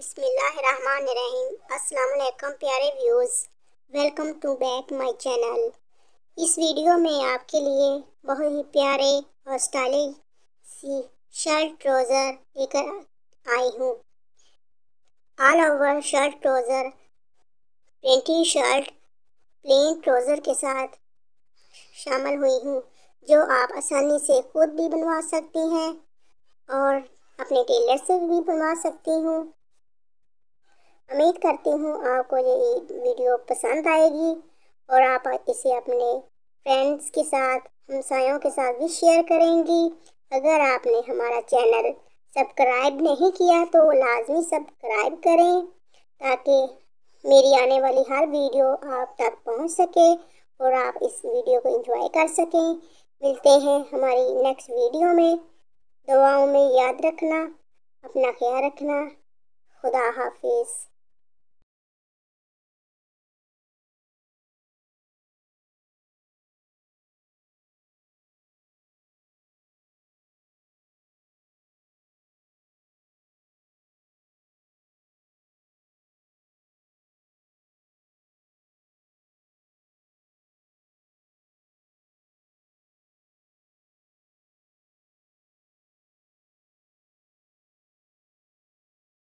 बिस्मिल्लाहिर्रहमानिर्रहीम अस्सलाम वालेकुम प्यारे views welcome to back my channel इस वीडियो में आपके लिए बहुत ही प्यारे और स्टाइलिश सी शर्ट ट्रोज़र लेकर आई हूँ all over shirt trouser printing shirt plain trouser के साथ शामिल हुई हूँ जो आप आसानी से खुद भी बनवा सकती हैं और अपने टेलर से भी बनवा सकती हूँ उम्मीद करती हूँ आपको ये वीडियो पसंद आएगी और आप इसे अपने फ्रेंड्स के साथ हमसायों के साथ भी शेयर करेंगी अगर आपने हमारा चैनल सब्सक्राइब नहीं किया तो लाजमी सब्सक्राइब करें ताकि मेरी आने वाली हर वीडियो आप तक पहुंच सके और आप इस वीडियो को एंजॉय कर सकें मिलते हैं हमारी नेक्स्ट वीडियो में दुआओं में याद रखना अपना ख्याल रखना खुदा हाफिज़